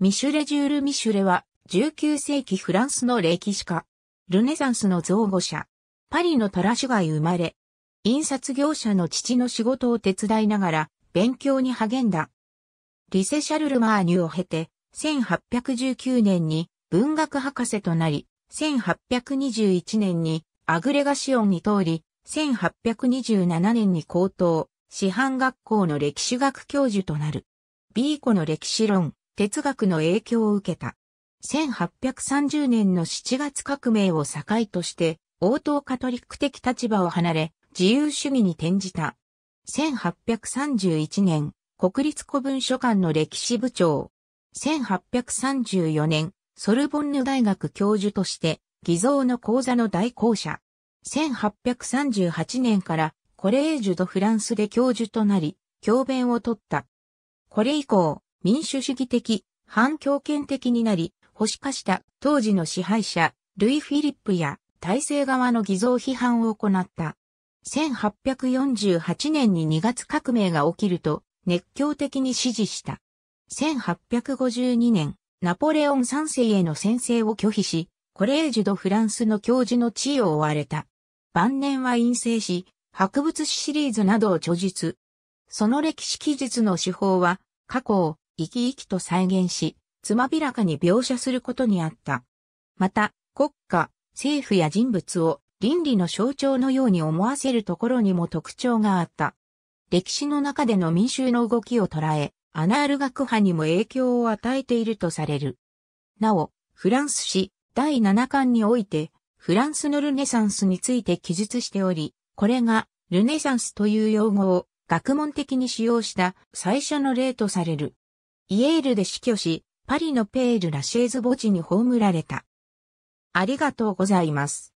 ミシュレ・ジュール・ミシュレは、19世紀フランスの歴史家。ルネサンスの造語者。パリのタラシュ街生まれ。印刷業者の父の仕事を手伝いながら、勉強に励んだ。リセ・シャルル・マーニュを経て、1819年に文学博士となり、1821年にアグレガシオンに通り、1827年に高等、師範学校の歴史学教授となる。ビーコの歴史論。哲学の影響を受けた。1830年の7月革命を境として、応答カトリック的立場を離れ、自由主義に転じた。1831年、国立古文書館の歴史部長。1834年、ソルボンヌ大学教授として、偽造の講座の代行者。1838年からコレージュドフランスで教授となり、教鞭を取った。これ以降、民主主義的、反強権的になり、保守化した当時の支配者、ルイ・フィリップや体制側の偽造批判を行った。1848年に2月革命が起きると熱狂的に支持した。1852年、ナポレオン3世への宣誓を拒否し、コレージュ・ド・フランスの教授の地位を追われた。晩年は陰性し、博物史シリーズなどを著述。その歴史記述の手法は、過去を生き生きと再現し、つまびらかに描写することにあった。また、国家、政府や人物を倫理の象徴のように思わせるところにも特徴があった。歴史の中での民衆の動きを捉え、アナール学派にも影響を与えているとされる。なお、フランス史第7巻において、フランスのルネサンスについて記述しており、これがルネサンスという用語を学問的に使用した最初の例とされる。イエールで死去し、パリのペール・ラシェーズ墓地に葬られた。ありがとうございます。